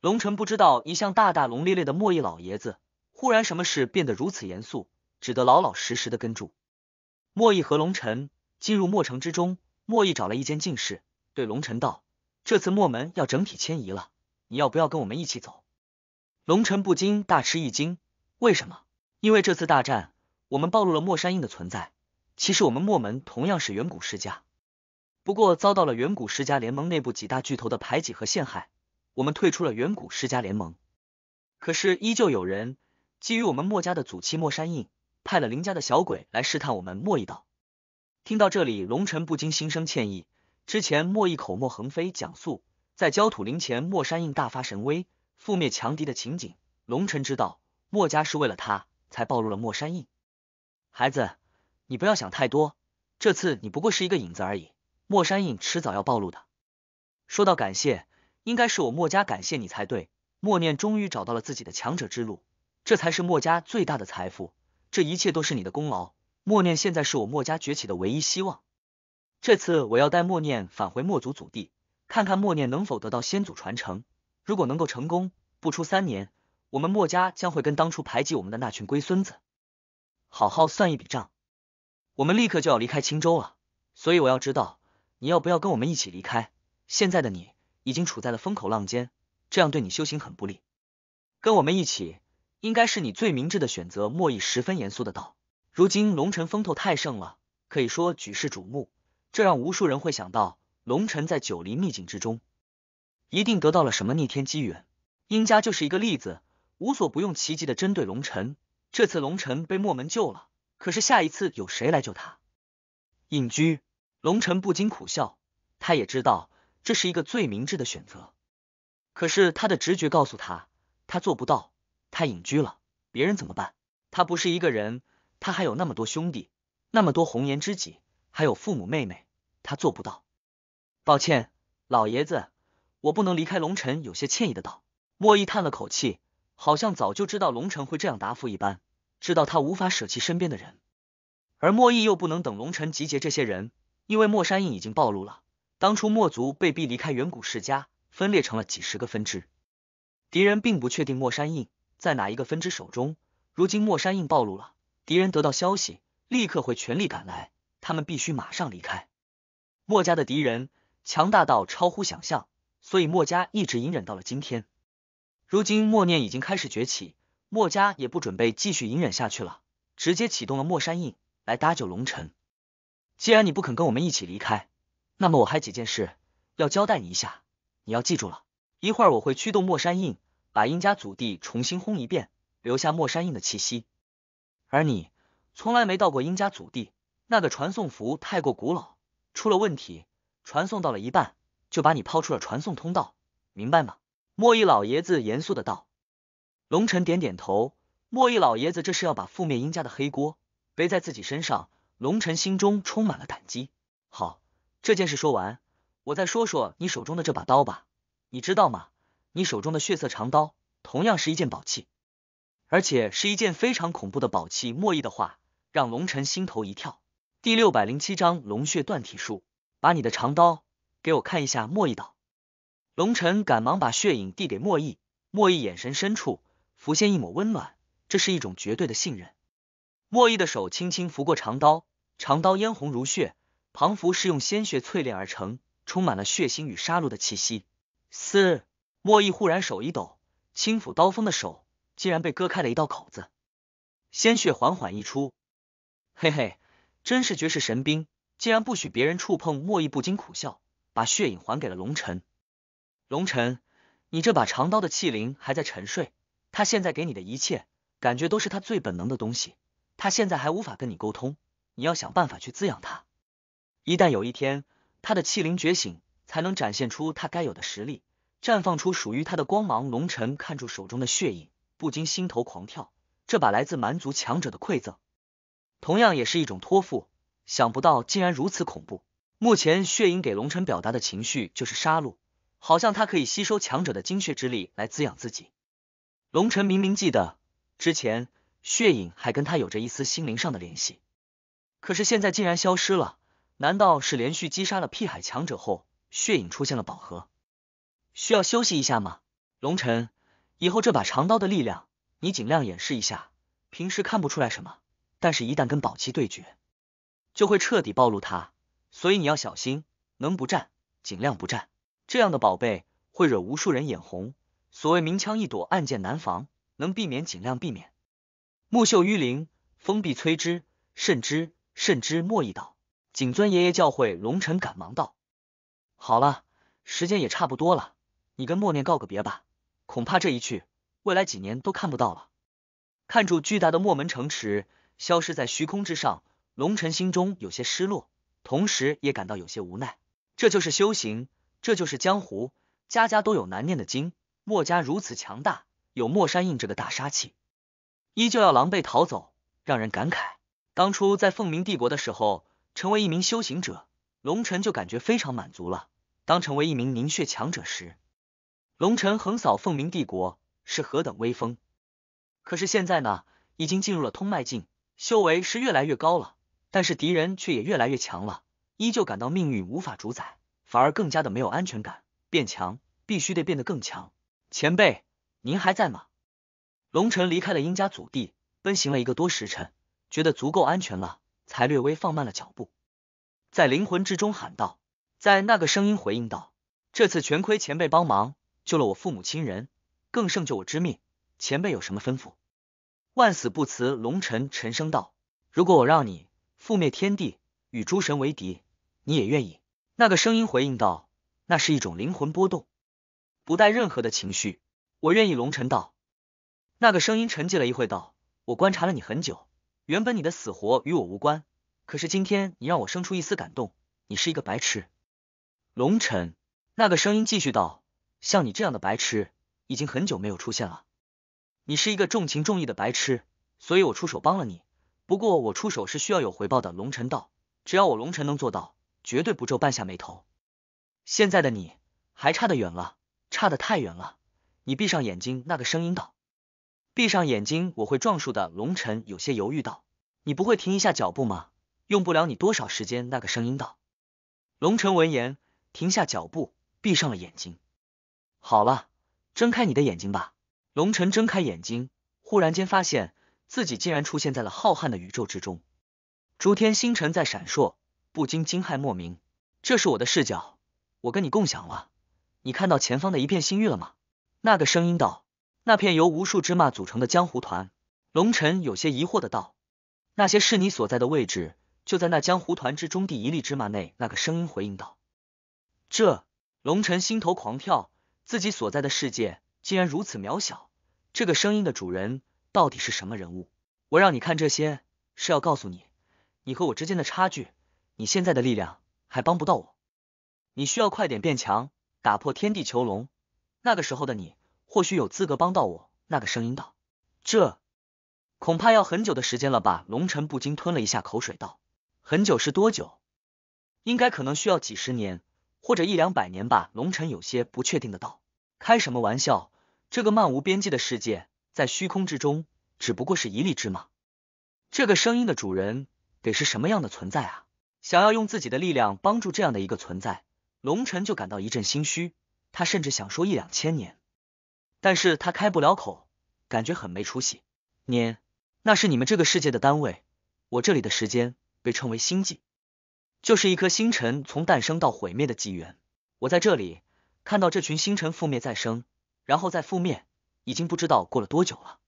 龙尘不知道一向大大龙咧咧的莫毅老爷子忽然什么事变得如此严肃，只得老老实实的跟住莫毅和龙尘进入墨城之中。莫毅找了一间静室。对龙尘道：“这次墨门要整体迁移了，你要不要跟我们一起走？”龙尘不禁大吃一惊：“为什么？因为这次大战，我们暴露了墨山印的存在。其实我们墨门同样是远古世家，不过遭到了远古世家联盟内部几大巨头的排挤和陷害，我们退出了远古世家联盟。可是依旧有人基于我们墨家的祖器墨山印，派了林家的小鬼来试探我们墨一道。”听到这里，龙尘不禁心生歉意。之前墨一口沫横飞讲述在焦土林前墨山印大发神威覆灭强敌的情景，龙尘知道墨家是为了他才暴露了墨山印。孩子，你不要想太多，这次你不过是一个影子而已，墨山印迟早要暴露的。说到感谢，应该是我墨家感谢你才对。默念终于找到了自己的强者之路，这才是墨家最大的财富，这一切都是你的功劳。默念现在是我墨家崛起的唯一希望。这次我要带默念返回墨族祖地，看看默念能否得到先祖传承。如果能够成功，不出三年，我们墨家将会跟当初排挤我们的那群龟孙子好好算一笔账。我们立刻就要离开青州了，所以我要知道你要不要跟我们一起离开。现在的你已经处在了风口浪尖，这样对你修行很不利。跟我们一起，应该是你最明智的选择。莫易十分严肃的道：“如今龙城风头太盛了，可以说举世瞩目。”这让无数人会想到，龙晨在九黎秘境之中一定得到了什么逆天机缘。殷家就是一个例子，无所不用其极的针对龙晨。这次龙晨被墨门救了，可是下一次有谁来救他？隐居，龙晨不禁苦笑。他也知道这是一个最明智的选择，可是他的直觉告诉他，他做不到。他隐居了，别人怎么办？他不是一个人，他还有那么多兄弟，那么多红颜知己，还有父母妹妹。他做不到，抱歉，老爷子，我不能离开龙晨。有些歉意的道。莫毅叹了口气，好像早就知道龙晨会这样答复一般，知道他无法舍弃身边的人，而莫毅又不能等龙晨集结这些人，因为莫山印已经暴露了。当初墨族被逼离开远古世家，分裂成了几十个分支，敌人并不确定莫山印在哪一个分支手中。如今莫山印暴露了，敌人得到消息，立刻会全力赶来，他们必须马上离开。墨家的敌人强大到超乎想象，所以墨家一直隐忍到了今天。如今墨念已经开始崛起，墨家也不准备继续隐忍下去了，直接启动了墨山印来搭救龙尘。既然你不肯跟我们一起离开，那么我还几件事要交代你一下，你要记住了。一会儿我会驱动墨山印，把殷家祖地重新轰一遍，留下墨山印的气息。而你从来没到过殷家祖地，那个传送符太过古老。出了问题，传送到了一半就把你抛出了传送通道，明白吗？莫一老爷子严肃的道。龙晨点点头。莫一老爷子这是要把覆灭殷家的黑锅背在自己身上，龙晨心中充满了感激。好，这件事说完，我再说说你手中的这把刀吧。你知道吗？你手中的血色长刀同样是一件宝器，而且是一件非常恐怖的宝器。莫一的话让龙晨心头一跳。第六百零七章龙血断体术。把你的长刀给我看一下，莫易道。龙尘赶忙把血影递给莫易，莫易眼神深处浮现一抹温暖，这是一种绝对的信任。莫易的手轻轻拂过长刀，长刀嫣红如血，庞符是用鲜血淬炼而成，充满了血腥与杀戮的气息。四，莫易忽然手一抖，轻抚刀锋的手竟然被割开了一道口子，鲜血缓缓溢出。嘿嘿。真是绝世神兵，竟然不许别人触碰。莫弈不禁苦笑，把血影还给了龙尘。龙尘，你这把长刀的器灵还在沉睡，他现在给你的一切，感觉都是他最本能的东西。他现在还无法跟你沟通，你要想办法去滋养他。一旦有一天他的器灵觉醒，才能展现出他该有的实力，绽放出属于他的光芒。龙尘看住手中的血影，不禁心头狂跳，这把来自蛮族强者的馈赠。同样也是一种托付，想不到竟然如此恐怖。目前血影给龙尘表达的情绪就是杀戮，好像他可以吸收强者的精血之力来滋养自己。龙辰明明记得之前血影还跟他有着一丝心灵上的联系，可是现在竟然消失了，难道是连续击杀了屁海强者后，血影出现了饱和，需要休息一下吗？龙辰，以后这把长刀的力量，你尽量掩饰一下，平时看不出来什么。但是，一旦跟宝器对决，就会彻底暴露他，所以你要小心，能不战尽量不战。这样的宝贝会惹无数人眼红。所谓明枪易躲，暗箭难防，能避免尽量避免。木秀于林，风必摧之，慎之慎之，莫易道。谨遵爷爷教诲，龙臣赶忙道：“好了，时间也差不多了，你跟默念告个别吧，恐怕这一去，未来几年都看不到了。”看住巨大的墨门城池。消失在虚空之上，龙晨心中有些失落，同时也感到有些无奈。这就是修行，这就是江湖，家家都有难念的经。墨家如此强大，有墨山印这个大杀器，依旧要狼狈逃走，让人感慨。当初在凤鸣帝国的时候，成为一名修行者，龙晨就感觉非常满足了。当成为一名凝血强者时，龙晨横扫凤鸣帝国是何等威风。可是现在呢，已经进入了通脉境。修为是越来越高了，但是敌人却也越来越强了，依旧感到命运无法主宰，反而更加的没有安全感。变强，必须得变得更强。前辈，您还在吗？龙尘离开了殷家祖地，奔行了一个多时辰，觉得足够安全了，才略微放慢了脚步，在灵魂之中喊道：“在那个声音回应道，这次全亏前辈帮忙，救了我父母亲人，更胜救我之命。前辈有什么吩咐？”万死不辞，龙尘沉声道：“如果我让你覆灭天地，与诸神为敌，你也愿意？”那个声音回应道：“那是一种灵魂波动，不带任何的情绪，我愿意。”龙尘道。那个声音沉寂了一会，道：“我观察了你很久，原本你的死活与我无关，可是今天你让我生出一丝感动。你是一个白痴。”龙尘，那个声音继续道：“像你这样的白痴，已经很久没有出现了。”你是一个重情重义的白痴，所以我出手帮了你。不过我出手是需要有回报的。龙尘道，只要我龙尘能做到，绝对不皱半下眉头。现在的你还差得远了，差得太远了。你闭上眼睛，那个声音道。闭上眼睛，我会撞树的。龙辰有些犹豫道：“你不会停一下脚步吗？”用不了你多少时间，那个声音道。龙辰闻言停下脚步，闭上了眼睛。好了，睁开你的眼睛吧。龙晨睁开眼睛，忽然间发现自己竟然出现在了浩瀚的宇宙之中，诸天星辰在闪烁，不禁惊骇莫名。这是我的视角，我跟你共享了。你看到前方的一片星域了吗？那个声音道。那片由无数芝麻组成的江湖团。龙晨有些疑惑的道。那些是你所在的位置，就在那江湖团之中第一粒芝麻内。那个声音回应道。这，龙晨心头狂跳，自己所在的世界竟然如此渺小。这个声音的主人到底是什么人物？我让你看这些，是要告诉你，你和我之间的差距，你现在的力量还帮不到我。你需要快点变强，打破天地囚笼。那个时候的你，或许有资格帮到我。那个声音道：“这恐怕要很久的时间了吧？”龙晨不禁吞了一下口水，道：“很久是多久？应该可能需要几十年，或者一两百年吧。”龙晨有些不确定的道：“开什么玩笑？”这个漫无边际的世界，在虚空之中只不过是一粒芝麻。这个声音的主人得是什么样的存在啊？想要用自己的力量帮助这样的一个存在，龙尘就感到一阵心虚。他甚至想说一两千年，但是他开不了口，感觉很没出息。年，那是你们这个世界的单位，我这里的时间被称为星际，就是一颗星辰从诞生到毁灭的纪元。我在这里看到这群星辰覆灭再生。然后再覆灭，已经不知道过了多久了。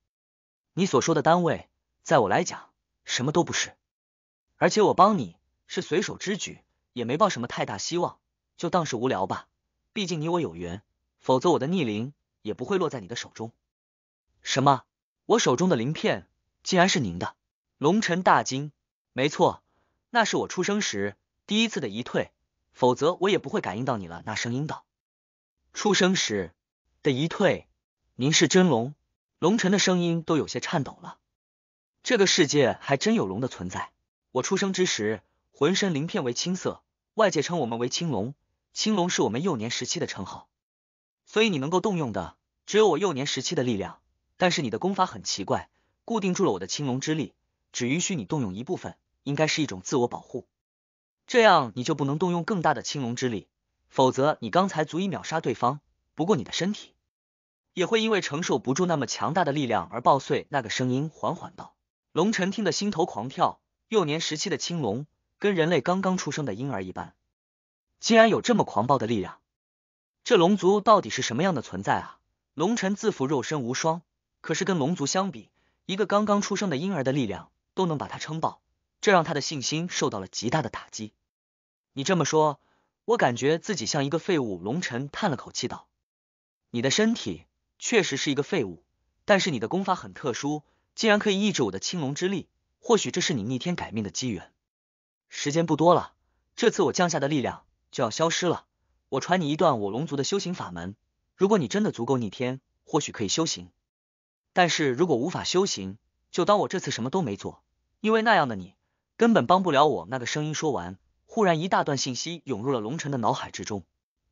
你所说的单位，在我来讲什么都不是。而且我帮你是随手之举，也没抱什么太大希望，就当是无聊吧。毕竟你我有缘，否则我的逆鳞也不会落在你的手中。什么？我手中的鳞片竟然是您的？龙尘大惊。没错，那是我出生时第一次的一退，否则我也不会感应到你了。那声音道，出生时。的一退，您是真龙，龙尘的声音都有些颤抖了。这个世界还真有龙的存在。我出生之时，浑身鳞片为青色，外界称我们为青龙，青龙是我们幼年时期的称号。所以你能够动用的只有我幼年时期的力量，但是你的功法很奇怪，固定住了我的青龙之力，只允许你动用一部分，应该是一种自我保护。这样你就不能动用更大的青龙之力，否则你刚才足以秒杀对方。不过你的身体也会因为承受不住那么强大的力量而爆碎。那个声音缓缓道：“龙晨听得心头狂跳，幼年时期的青龙跟人类刚刚出生的婴儿一般，竟然有这么狂暴的力量，这龙族到底是什么样的存在啊？”龙晨自负肉身无双，可是跟龙族相比，一个刚刚出生的婴儿的力量都能把他撑爆，这让他的信心受到了极大的打击。你这么说，我感觉自己像一个废物。”龙晨叹了口气道。你的身体确实是一个废物，但是你的功法很特殊，竟然可以抑制我的青龙之力。或许这是你逆天改命的机缘。时间不多了，这次我降下的力量就要消失了。我传你一段我龙族的修行法门，如果你真的足够逆天，或许可以修行。但是如果无法修行，就当我这次什么都没做，因为那样的你根本帮不了我。那个声音说完，忽然一大段信息涌入了龙尘的脑海之中，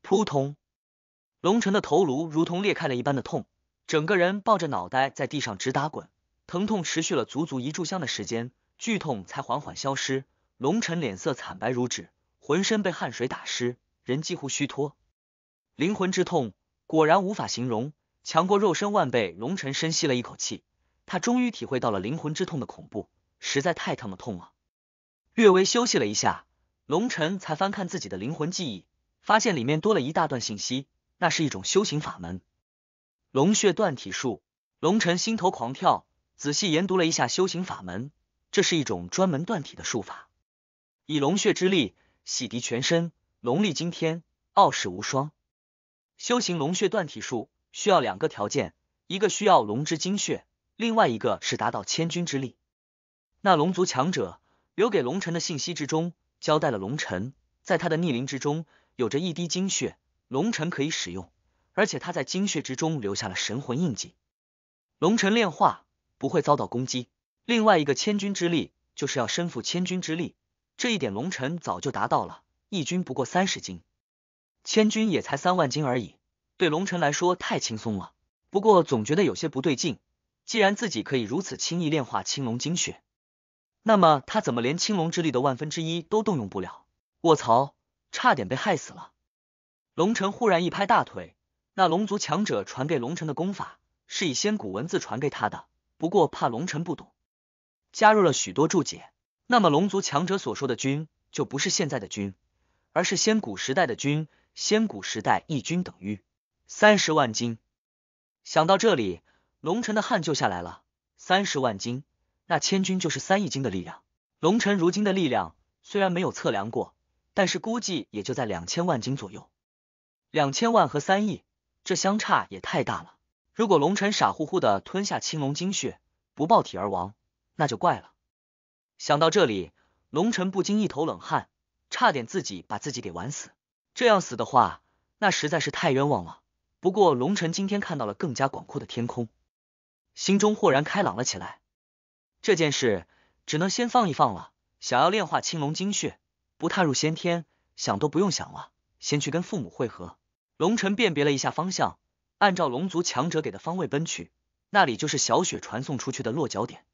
扑通。龙晨的头颅如同裂开了一般的痛，整个人抱着脑袋在地上直打滚，疼痛持续了足足一炷香的时间，剧痛才缓缓消失。龙晨脸色惨白如纸，浑身被汗水打湿，人几乎虚脱。灵魂之痛果然无法形容，强过肉身万倍。龙晨深吸了一口气，他终于体会到了灵魂之痛的恐怖，实在太他妈痛了。略微休息了一下，龙晨才翻看自己的灵魂记忆，发现里面多了一大段信息。那是一种修行法门，龙血断体术。龙晨心头狂跳，仔细研读了一下修行法门。这是一种专门断体的术法，以龙血之力洗涤全身，龙力惊天，傲世无双。修行龙血断体术需要两个条件，一个需要龙之精血，另外一个是达到千钧之力。那龙族强者留给龙尘的信息之中，交代了龙晨在他的逆鳞之中有着一滴精血。龙尘可以使用，而且他在精血之中留下了神魂印记，龙尘炼化不会遭到攻击。另外一个千钧之力，就是要身负千钧之力，这一点龙尘早就达到了，一钧不过三十斤，千钧也才三万斤而已，对龙臣来说太轻松了。不过总觉得有些不对劲，既然自己可以如此轻易炼化青龙精血，那么他怎么连青龙之力的万分之一都动用不了？卧槽，差点被害死了！龙城忽然一拍大腿，那龙族强者传给龙城的功法是以仙古文字传给他的，不过怕龙城不懂，加入了许多注解。那么龙族强者所说的“君，就不是现在的君，而是先古时代的君。先古时代一君等于三十万金。想到这里，龙城的汗就下来了。三十万金，那千钧就是三亿斤的力量。龙城如今的力量虽然没有测量过，但是估计也就在两千万斤左右。两千万和三亿，这相差也太大了。如果龙晨傻乎乎的吞下青龙精血，不爆体而亡，那就怪了。想到这里，龙晨不禁一头冷汗，差点自己把自己给玩死。这样死的话，那实在是太冤枉了。不过龙晨今天看到了更加广阔的天空，心中豁然开朗了起来。这件事只能先放一放了。想要炼化青龙精血，不踏入先天，想都不用想了。先去跟父母会合。龙尘辨别了一下方向，按照龙族强者给的方位奔去，那里就是小雪传送出去的落脚点。